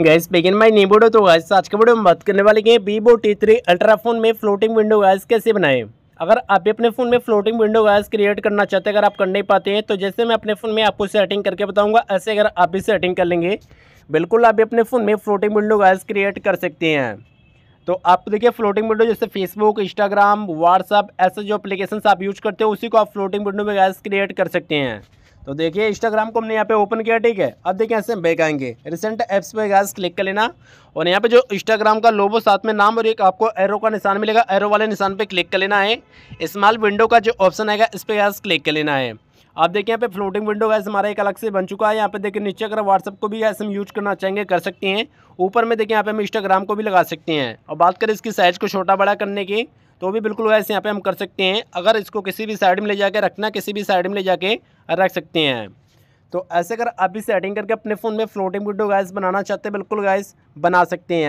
gas बिगिन माई नी बोडो तो गैस आज के बोडो में बात करने वाले हैं Vivo T three ultra phone में फ्लोटिंग विंडो गैस कैसे बनाएं अगर आप भी अपने फ़ोन में फ्लोटिंग विंडो गैस क्रिएट करना चाहते हैं अगर आप कर नहीं पाते हैं तो जैसे मैं अपने फ़ोन में आपको सेटिंग करके बताऊंगा ऐसे अगर आप भी सेटिंग कर लेंगे बिल्कुल आप भी अपने फ़ोन में फ्लोटिंग विंडो गैस क्रिएट कर सकते हैं तो आप तो देखिए फ्लोटिंग विंडो जैसे फेसबुक इंस्टाग्राम व्हाट्सअप ऐसे जो अप्लीकेशन आप यूज़ करते हो उसी को आप फ्लोटिंग विंडो में गैस क्रिएट कर सकते हैं तो देखिए इंस्टाग्राम को हमने यहाँ पे ओपन किया ठीक है अब देखिए ऐसे हम बैक आएंगे रिसेंट ऐप्स पे गैस क्लिक कर लेना और यहाँ पे जो इंस्टाग्राम का लोबो साथ में नाम और एक आपको एरो का निशान मिलेगा एरो वाले निशान पे क्लिक कर लेना है स्मॉल विंडो का जो ऑप्शन आएगा इस पर गैस क्लिक कर लेना है आप देखिए यहाँ पे फ्लोटिंग विंडो गैस हमारा एक अलग से बन चुका है यहाँ पे देखिए नीचे अगर व्हाट्सअप को भी ऐसे हम यूज करना चाहेंगे कर सकते हैं ऊपर में देखिए यहाँ पे हम इंस्टाग्राम को भी लगा सकते हैं और बात करें इसकी साइज़ को छोटा बड़ा करने की तो भी बिल्कुल वैसे यहाँ पे हम कर सकते हैं अगर इसको किसी भी साइड में ले जाके रखना किसी भी साइड में ले जाके रख सकते हैं तो ऐसे अगर आप भी सेटिंग करके अपने फ़ोन में फ्लोटिंग वीडियो गैस बनाना चाहते हैं बिल्कुल गैस बना सकते हैं